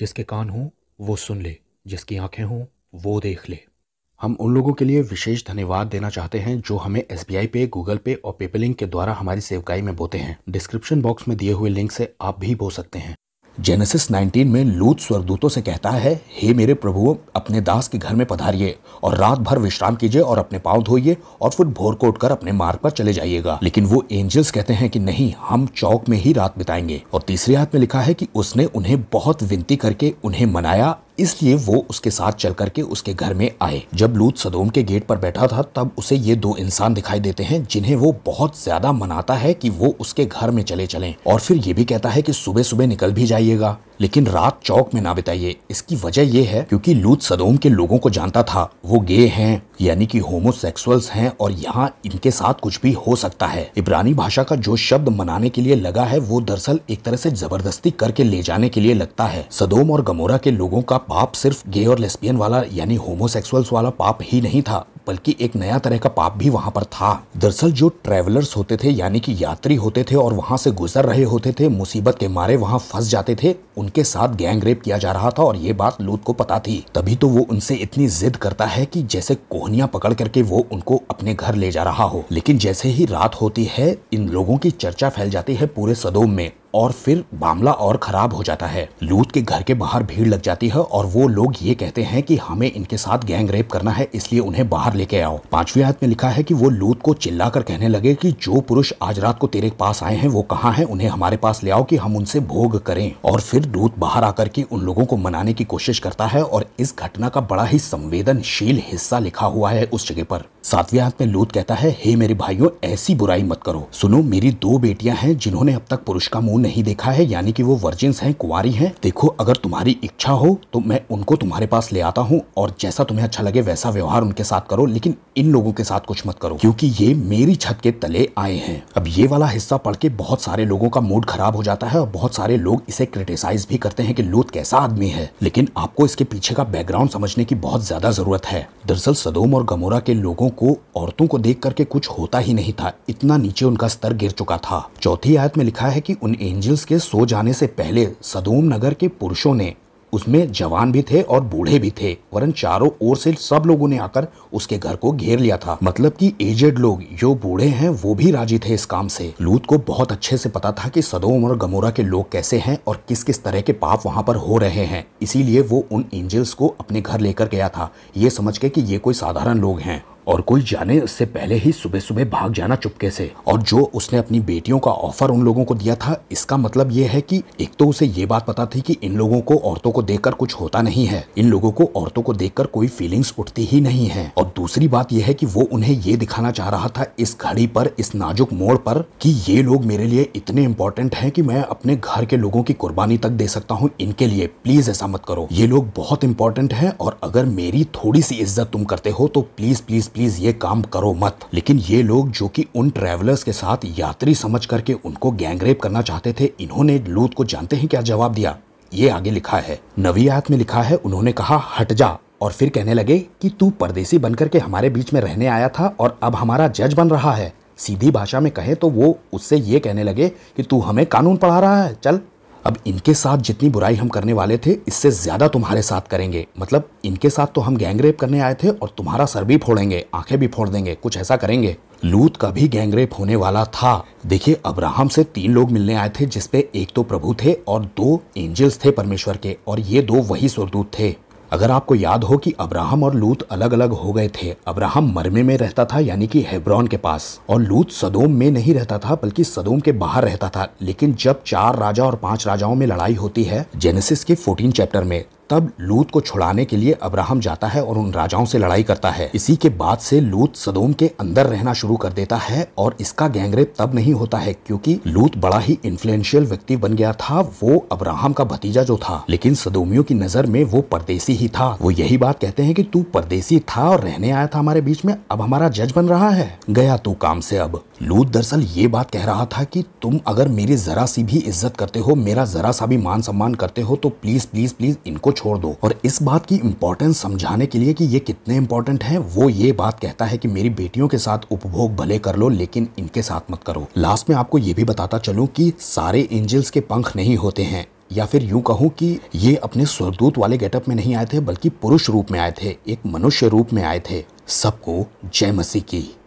जिसके कान हों वो सुन ले जिसकी आंखें हों वो देख ले हम उन लोगों के लिए विशेष धन्यवाद देना चाहते हैं जो हमें एस पे गूगल पे और पेपलिंक के द्वारा हमारी सेवकाई में बोते हैं डिस्क्रिप्शन बॉक्स में दिए हुए लिंक से आप भी बो सकते हैं जेनेसिस 19 में लूत स्वर्गदूतों से कहता है हे मेरे प्रभु अपने दास के घर में पधारिए और रात भर विश्राम कीजिए और अपने पांव धोइए और फिर भोर को उठकर अपने मार्ग पर चले जाइएगा लेकिन वो एंजल्स कहते हैं कि नहीं हम चौक में ही रात बिताएंगे और तीसरे हाथ में लिखा है कि उसने उन्हें बहुत विनती करके उन्हें मनाया इसलिए वो उसके साथ चल करके उसके घर में आए जब लूत सदोम के गेट पर बैठा था तब उसे ये दो इंसान दिखाई देते हैं जिन्हें वो बहुत ज्यादा मनाता है कि वो उसके घर में चले चलें और फिर ये भी कहता है कि सुबह सुबह निकल भी जाइएगा लेकिन रात चौक में ना बिताइए इसकी वजह यह है क्योंकि लूथ सदोम के लोगों को जानता था वो गे हैं यानी कि होमोसेक्सुअल्स हैं और यहाँ इनके साथ कुछ भी हो सकता है इब्रानी भाषा का जो शब्द मनाने के लिए लगा है वो दरअसल एक तरह से जबरदस्ती करके ले जाने के लिए लगता है सदोम और गमोरा के लोगों का पाप सिर्फ गे और लेस्बियन वाला यानी होमोसेक्सुअल्स वाला पाप ही नहीं था बल्कि एक नया तरह का पाप भी वहां पर था दरअसल जो ट्रेवलर्स होते थे यानी कि यात्री होते थे और वहां से गुजर रहे होते थे मुसीबत के मारे वहां फंस जाते थे उनके साथ गैंग रेप किया जा रहा था और ये बात लूत को पता थी तभी तो वो उनसे इतनी जिद करता है कि जैसे कोहनिया पकड़ करके वो उनको अपने घर ले जा रहा हो लेकिन जैसे ही रात होती है इन लोगों की चर्चा फैल जाती है पूरे सदोम में और फिर मामला और खराब हो जाता है लूट के घर के बाहर भीड़ लग जाती है और वो लोग ये कहते हैं कि हमें इनके साथ गैंग रेप करना है इसलिए उन्हें बाहर लेके आओ पांचवी आयत में लिखा है कि वो लूट को चिल्ला कर कहने लगे कि जो पुरुष आज रात को तेरे पास आए हैं वो कहाँ है उन्हें हमारे पास ले आओ कि हम उनसे भोग करें और फिर लूत बाहर आकर के उन लोगों को मनाने की कोशिश करता है और इस घटना का बड़ा ही संवेदनशील हिस्सा लिखा हुआ है उस जगह पर सातवें हाथ में लूत कहता है हे मेरे भाइयों ऐसी बुराई मत करो सुनो मेरी दो बेटियां हैं जिन्होंने अब तक पुरुष का मूल नहीं देखा है यानी कि वो वर्जिन्स हैं कुंवारी हैं देखो अगर तुम्हारी इच्छा हो तो मैं उनको तुम्हारे पास ले आता हूँ और जैसा तुम्हें अच्छा लगे वैसा व्यवहार उनके साथ करो लेकिन इन लोगों के साथ कुछ मत करो क्योंकि ये मेरी छत के तले आए हैं अब ये वाला हिस्सा पढ़ के बहुत सारे लोगों का मूड खराब हो जाता है और बहुत सारे लोग इसे क्रिटिसाइज भी करते हैं कि लूत कैसा आदमी है लेकिन आपको इसके पीछे का बैकग्राउंड समझने की बहुत ज्यादा जरूरत है दरअसल सदोम और गमोरा के लोगों को औरतों को देख करके कुछ होता ही नहीं था इतना नीचे उनका स्तर गिर चुका था चौथी आयत में लिखा है कि उन एंजल्स के सो जाने से पहले सदोम नगर के पुरुषों ने उसमें जवान भी थे और बूढ़े भी थे वरन चारों ओर से सब लोगों ने आकर उसके घर को घेर लिया था मतलब कि एजेड लोग जो बूढ़े हैं वो भी राजी थे इस काम से लूत को बहुत अच्छे से पता था कि सदोम और गमोरा के लोग कैसे हैं और किस किस तरह के पाप वहाँ पर हो रहे हैं इसीलिए वो उन एंजल्स को अपने घर लेकर गया था ये समझ के कि ये कोई साधारण लोग हैं और कोई जाने उससे पहले ही सुबह सुबह भाग जाना चुपके से और जो उसने अपनी बेटियों का ऑफर उन लोगों को दिया था इसका मतलब ये है कि एक तो उसे ये बात पता थी कि इन लोगों को औरतों को देखकर कुछ होता नहीं है इन लोगों को औरतों को देखकर कोई फीलिंग्स उठती ही नहीं है और दूसरी बात यह है कि वो उन्हें ये दिखाना चाह रहा था इस घड़ी पर इस नाजुक मोड़ पर कि ये लोग मेरे लिए इतने इंपॉर्टेंट हैं कि मैं अपने घर के लोगों की कुर्बानी तक दे सकता हूँ इनके लिए प्लीज ऐसा मत करो ये लोग बहुत इंपॉर्टेंट है और अगर मेरी थोड़ी सी इज्जत तुम करते हो तो प्लीज प्लीज प्लीज ये काम करो मत लेकिन ये लोग जो कि उन ट्रेवलर्स के साथ यात्री समझ करके उनको गैंगरेप करना चाहते थे इन्होंने लूत को जानते हैं क्या जवाब दिया ये आगे लिखा है नवियात में लिखा है उन्होंने कहा हट जा और फिर कहने लगे कि तू परदेसी बनकर के हमारे बीच में रहने आया था और अब हमारा जज बन रहा है सीधी भाषा में कहे तो वो उससे ये कहने लगे कि तू हमें कानून पढ़ा रहा है चल अब इनके साथ जितनी बुराई हम करने वाले थे इससे ज्यादा तुम्हारे साथ करेंगे मतलब इनके साथ तो हम गैंगरेप करने आए थे और तुम्हारा सर भी फोड़ेंगे आंखें भी फोड़ देंगे कुछ ऐसा करेंगे लूत का भी गैंगरेप होने वाला था देखिए अब्राहम से तीन लोग मिलने आए थे जिसपे एक तो प्रभु थे और दो एंजल्स थे परमेश्वर के और ये दो वही सुरदूत थे अगर आपको याद हो कि अब्राहम और लूत अलग अलग हो गए थे अब्राहम मरमे में रहता था यानी कि हेब्रॉन के पास और लूत सदोम में नहीं रहता था बल्कि सदोम के बाहर रहता था लेकिन जब चार राजा और पांच राजाओं में लड़ाई होती है जेनेसिस के फोर्टीन चैप्टर में तब लूत को छुड़ाने के लिए अब्राहम जाता है और उन राजाओं से लड़ाई करता है इसी के बाद से लूत सदोम के अंदर रहना शुरू कर देता है और इसका गैंगरेप तब नहीं होता है क्योंकि लूत बड़ा ही इन्फ्लुएंशियल व्यक्ति बन गया था वो अब्राहम का भतीजा जो था लेकिन सदोमियों की नजर में वो परदेसी ही था वो यही बात कहते हैं कि तू परदेसी था और रहने आया था हमारे बीच में अब हमारा जज बन रहा है गया तू काम से अब लूत दरअसल ये बात कह रहा था कि तुम अगर मेरी ज़रा सी भी इज्जत करते हो मेरा ज़रा सा भी मान सम्मान करते हो तो प्लीज़ प्लीज़ प्लीज़ इनको छोड़ दो और इस बात की इम्पोर्टेंस समझाने के लिए कि ये कितने इम्पोर्टेंट है वो ये बात कहता है कि मेरी बेटियों के साथ उपभोग भले कर लो लेकिन इनके साथ मत करो लास्ट में आपको ये भी बताता चलू की सारे एंजल्स के पंख नहीं होते हैं या फिर यूं कहूं कि ये अपने स्वरदूत वाले गेटअप में नहीं आए थे बल्कि पुरुष रूप में आए थे एक मनुष्य रूप में आए थे सबको जय मसीह की